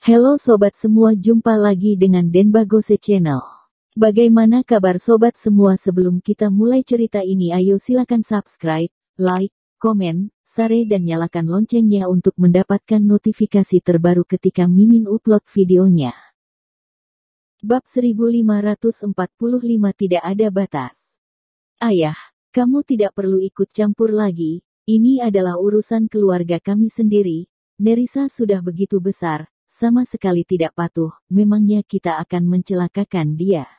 Halo sobat semua, jumpa lagi dengan Denbagose Channel. Bagaimana kabar sobat semua sebelum kita mulai cerita ini ayo silakan subscribe, like, komen, share dan nyalakan loncengnya untuk mendapatkan notifikasi terbaru ketika Mimin upload videonya. Bab 1545 tidak ada batas. Ayah, kamu tidak perlu ikut campur lagi, ini adalah urusan keluarga kami sendiri, Nerissa sudah begitu besar, sama sekali tidak patuh, memangnya kita akan mencelakakan dia.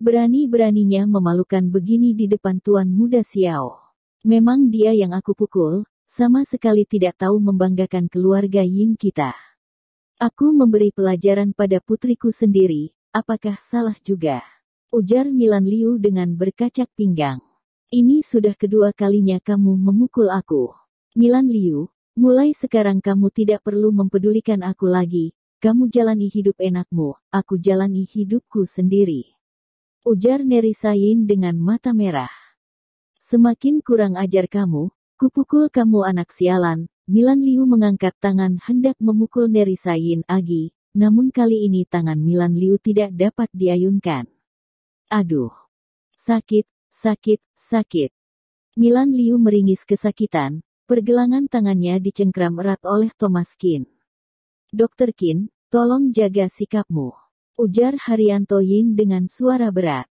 Berani-beraninya memalukan begini di depan tuan muda Xiao. Memang dia yang aku pukul, sama sekali tidak tahu membanggakan keluarga Yin kita. Aku memberi pelajaran pada putriku sendiri, apakah salah juga? Ujar Milan Liu dengan berkacak pinggang. Ini sudah kedua kalinya kamu memukul aku. Milan Liu, Mulai sekarang kamu tidak perlu mempedulikan aku lagi, kamu jalani hidup enakmu, aku jalani hidupku sendiri. Ujar Sain dengan mata merah. Semakin kurang ajar kamu, kupukul kamu anak sialan, Milan Liu mengangkat tangan hendak memukul Sain Agi, namun kali ini tangan Milan Liu tidak dapat diayunkan. Aduh. Sakit, sakit, sakit. Milan Liu meringis kesakitan, Pergelangan tangannya dicengkram erat oleh Thomas Kin. Dokter Kin, tolong jaga sikapmu. Ujar Haryanto Yin dengan suara berat.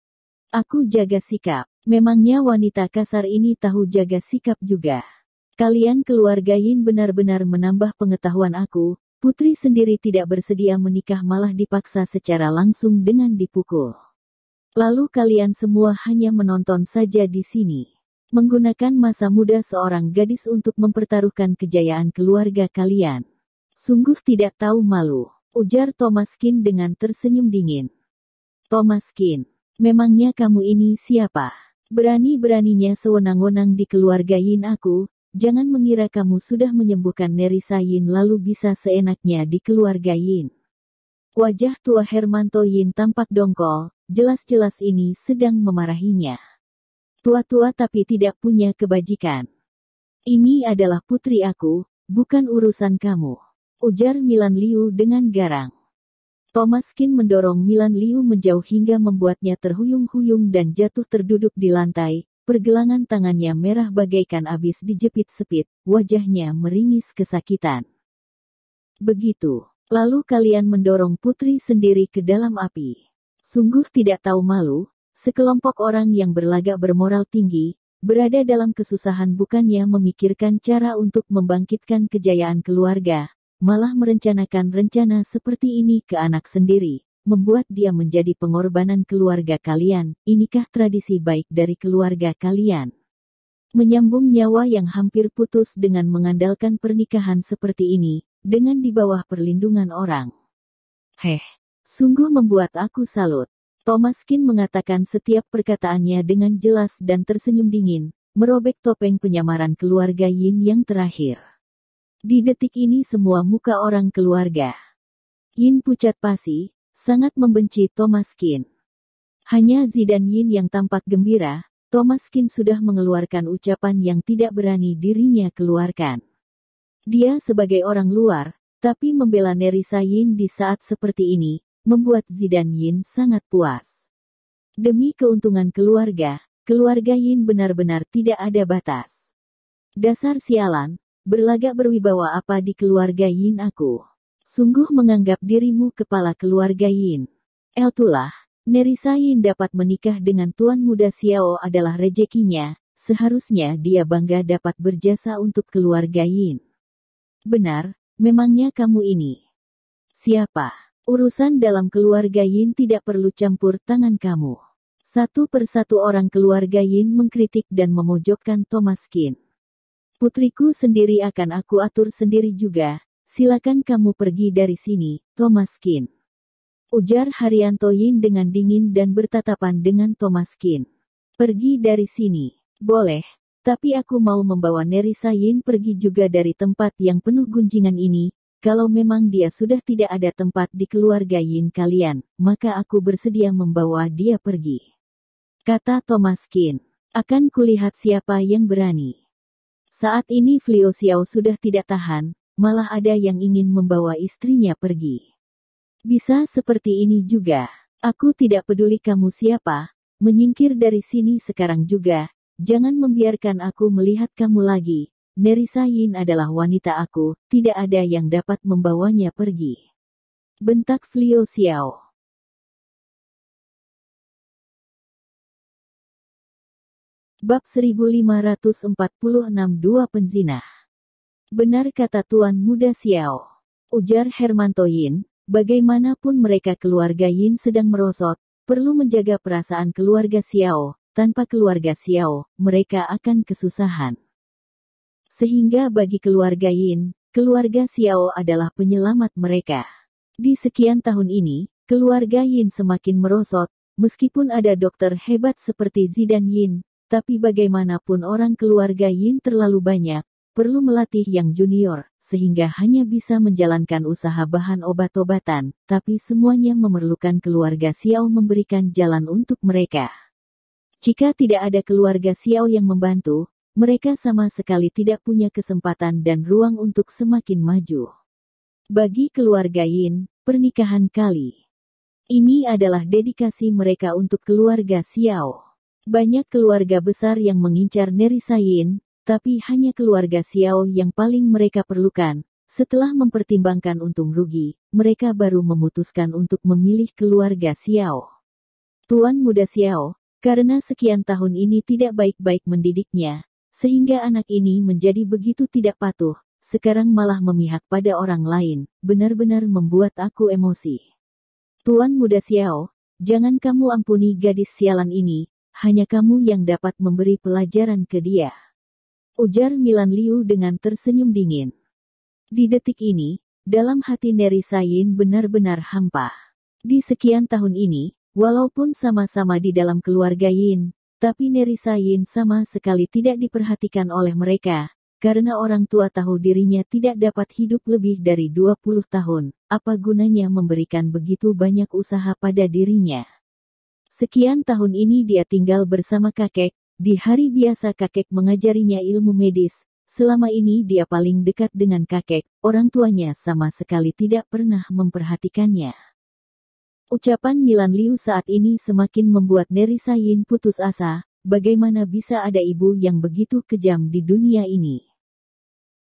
Aku jaga sikap. Memangnya wanita kasar ini tahu jaga sikap juga. Kalian keluarga Yin benar-benar menambah pengetahuan aku, putri sendiri tidak bersedia menikah malah dipaksa secara langsung dengan dipukul. Lalu kalian semua hanya menonton saja di sini. Menggunakan masa muda seorang gadis untuk mempertaruhkan kejayaan keluarga kalian. Sungguh tidak tahu malu, ujar Thomas Kin dengan tersenyum dingin. Thomas Kin, memangnya kamu ini siapa? Berani-beraninya sewenang-wenang di keluarga Yin aku, jangan mengira kamu sudah menyembuhkan Nerisa Yin lalu bisa seenaknya di keluarga Yin. Wajah tua Hermanto Yin tampak dongkol, jelas-jelas ini sedang memarahinya. Tua-tua tapi tidak punya kebajikan. Ini adalah putri aku, bukan urusan kamu. Ujar Milan Liu dengan garang. Thomas Kin mendorong Milan Liu menjauh hingga membuatnya terhuyung-huyung dan jatuh terduduk di lantai, pergelangan tangannya merah bagaikan abis dijepit-sepit, wajahnya meringis kesakitan. Begitu. Lalu kalian mendorong putri sendiri ke dalam api. Sungguh tidak tahu malu, Sekelompok orang yang berlagak bermoral tinggi, berada dalam kesusahan bukannya memikirkan cara untuk membangkitkan kejayaan keluarga, malah merencanakan rencana seperti ini ke anak sendiri, membuat dia menjadi pengorbanan keluarga kalian. Inikah tradisi baik dari keluarga kalian? Menyambung nyawa yang hampir putus dengan mengandalkan pernikahan seperti ini, dengan di bawah perlindungan orang. Heh, sungguh membuat aku salut. Thomas Kin mengatakan setiap perkataannya dengan jelas dan tersenyum dingin, merobek topeng penyamaran keluarga Yin yang terakhir. Di detik ini semua muka orang keluarga. Yin pucat pasi, sangat membenci Thomas Kin. Hanya dan Yin yang tampak gembira, Thomas Kin sudah mengeluarkan ucapan yang tidak berani dirinya keluarkan. Dia sebagai orang luar, tapi membela Nerissa Yin di saat seperti ini, membuat Zidan Yin sangat puas. Demi keuntungan keluarga, keluarga Yin benar-benar tidak ada batas. Dasar sialan, berlagak berwibawa apa di keluarga Yin aku. Sungguh menganggap dirimu kepala keluarga Yin. Eltulah, Nerissa Yin dapat menikah dengan tuan muda Xiao adalah rejekinya, seharusnya dia bangga dapat berjasa untuk keluarga Yin. Benar, memangnya kamu ini. Siapa? Urusan dalam keluarga Yin tidak perlu campur tangan kamu. Satu persatu orang keluarga Yin mengkritik dan memojokkan Thomas Kin. Putriku sendiri akan aku atur sendiri juga, silakan kamu pergi dari sini, Thomas Kin. Ujar Haryanto Yin dengan dingin dan bertatapan dengan Thomas Kin. Pergi dari sini. Boleh, tapi aku mau membawa Nerissa Yin pergi juga dari tempat yang penuh gunjingan ini, kalau memang dia sudah tidak ada tempat di keluarga Yin kalian, maka aku bersedia membawa dia pergi. Kata Thomas Kin. Akan kulihat siapa yang berani. Saat ini Flio Xiao sudah tidak tahan, malah ada yang ingin membawa istrinya pergi. Bisa seperti ini juga. Aku tidak peduli kamu siapa, menyingkir dari sini sekarang juga, jangan membiarkan aku melihat kamu lagi, Nerissa Yin adalah wanita aku, tidak ada yang dapat membawanya pergi. Bentak Flio Xiao. Bab 1546 Dua penzina. Benar kata Tuan Muda Xiao. Ujar Hermanto Yin, bagaimanapun mereka keluarga Yin sedang merosot, perlu menjaga perasaan keluarga Xiao, tanpa keluarga Xiao, mereka akan kesusahan. Sehingga bagi keluarga Yin, keluarga Xiao adalah penyelamat mereka. Di sekian tahun ini, keluarga Yin semakin merosot, meskipun ada dokter hebat seperti Zidan Yin, tapi bagaimanapun orang keluarga Yin terlalu banyak, perlu melatih yang junior, sehingga hanya bisa menjalankan usaha bahan obat-obatan, tapi semuanya memerlukan keluarga Xiao memberikan jalan untuk mereka. Jika tidak ada keluarga Xiao yang membantu, mereka sama sekali tidak punya kesempatan dan ruang untuk semakin maju. Bagi keluarga Yin, pernikahan kali ini adalah dedikasi mereka untuk keluarga Xiao. Banyak keluarga besar yang mengincar Nerissa Yin, tapi hanya keluarga Xiao yang paling mereka perlukan. Setelah mempertimbangkan untung rugi, mereka baru memutuskan untuk memilih keluarga Xiao. Tuan muda Xiao, karena sekian tahun ini tidak baik-baik mendidiknya, sehingga anak ini menjadi begitu tidak patuh, sekarang malah memihak pada orang lain, benar-benar membuat aku emosi. Tuan muda Xiao, jangan kamu ampuni gadis sialan ini, hanya kamu yang dapat memberi pelajaran ke dia. Ujar Milan Liu dengan tersenyum dingin. Di detik ini, dalam hati Neri Sain benar-benar hampa. Di sekian tahun ini, walaupun sama-sama di dalam keluarga Yin, tapi Nerissa Yin sama sekali tidak diperhatikan oleh mereka, karena orang tua tahu dirinya tidak dapat hidup lebih dari 20 tahun, apa gunanya memberikan begitu banyak usaha pada dirinya. Sekian tahun ini dia tinggal bersama kakek, di hari biasa kakek mengajarinya ilmu medis, selama ini dia paling dekat dengan kakek, orang tuanya sama sekali tidak pernah memperhatikannya. Ucapan Milan Liu saat ini semakin membuat Nerissa Yin putus asa, bagaimana bisa ada ibu yang begitu kejam di dunia ini.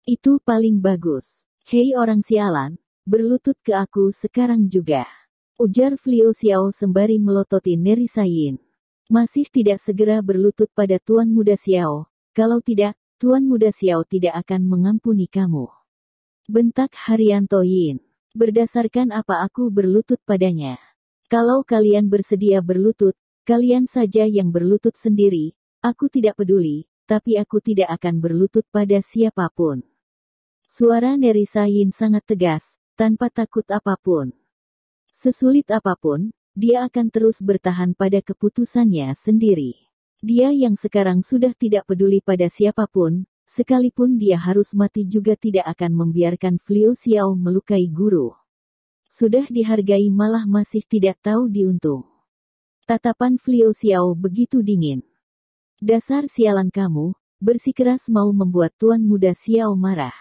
Itu paling bagus. Hei orang sialan, berlutut ke aku sekarang juga. Ujar Flio Xiao sembari melototi Nerissa Yin. Masih tidak segera berlutut pada Tuan Muda Xiao, kalau tidak, Tuan Muda Xiao tidak akan mengampuni kamu. Bentak Haryanto Yin. Berdasarkan apa aku berlutut padanya. Kalau kalian bersedia berlutut, kalian saja yang berlutut sendiri, aku tidak peduli, tapi aku tidak akan berlutut pada siapapun. Suara Nerissa Yin sangat tegas, tanpa takut apapun. Sesulit apapun, dia akan terus bertahan pada keputusannya sendiri. Dia yang sekarang sudah tidak peduli pada siapapun, sekalipun dia harus mati juga tidak akan membiarkan Flio Xiao melukai guru. Sudah dihargai malah masih tidak tahu diuntung. Tatapan Flio Xiao begitu dingin. Dasar sialan kamu, bersikeras mau membuat tuan muda Xiao marah.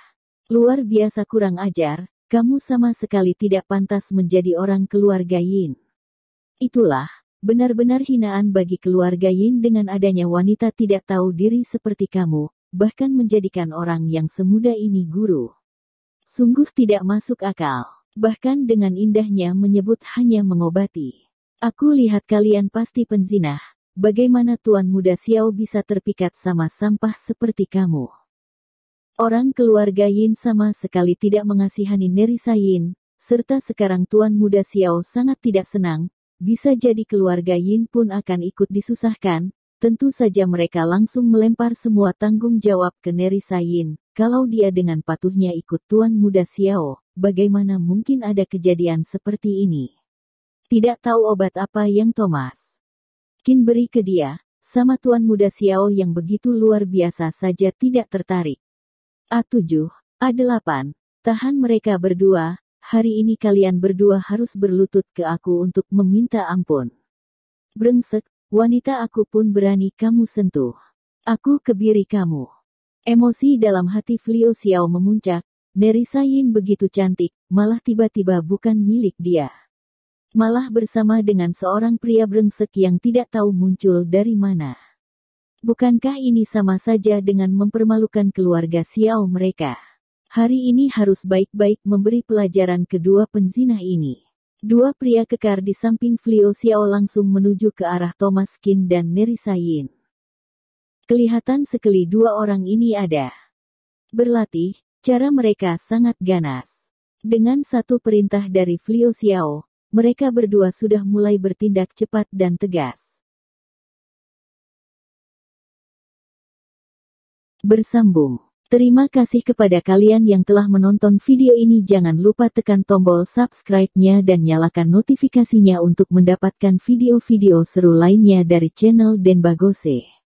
Luar biasa kurang ajar, kamu sama sekali tidak pantas menjadi orang keluarga Yin. Itulah, benar-benar hinaan bagi keluarga Yin dengan adanya wanita tidak tahu diri seperti kamu, bahkan menjadikan orang yang semuda ini guru. Sungguh tidak masuk akal bahkan dengan indahnya menyebut hanya mengobati. Aku lihat kalian pasti penzinah, bagaimana tuan muda Xiao bisa terpikat sama sampah seperti kamu. Orang keluarga Yin sama sekali tidak mengasihani Nerissa Yin, serta sekarang tuan muda Xiao sangat tidak senang, bisa jadi keluarga Yin pun akan ikut disusahkan, tentu saja mereka langsung melempar semua tanggung jawab ke Nerissa Yin, kalau dia dengan patuhnya ikut tuan muda Xiao, bagaimana mungkin ada kejadian seperti ini? Tidak tahu obat apa yang Thomas Kin beri ke dia, sama tuan muda Xiao yang begitu luar biasa saja tidak tertarik. A7, A8, tahan mereka berdua, hari ini kalian berdua harus berlutut ke aku untuk meminta ampun. Brengsek, wanita aku pun berani kamu sentuh. Aku kebiri kamu. Emosi dalam hati Flio Xiao memuncak, Nerissa Yin begitu cantik, malah tiba-tiba bukan milik dia. Malah bersama dengan seorang pria brengsek yang tidak tahu muncul dari mana. Bukankah ini sama saja dengan mempermalukan keluarga Xiao mereka? Hari ini harus baik-baik memberi pelajaran kedua penzina ini. Dua pria kekar di samping Flio Xiao langsung menuju ke arah Thomas Kin dan Nerissa Yin. Kelihatan sekali dua orang ini ada. Berlatih, Cara mereka sangat ganas. Dengan satu perintah dari Flio Xiao, mereka berdua sudah mulai bertindak cepat dan tegas. Bersambung. Terima kasih kepada kalian yang telah menonton video ini. Jangan lupa tekan tombol subscribe-nya dan nyalakan notifikasinya untuk mendapatkan video-video seru lainnya dari channel Denbagose.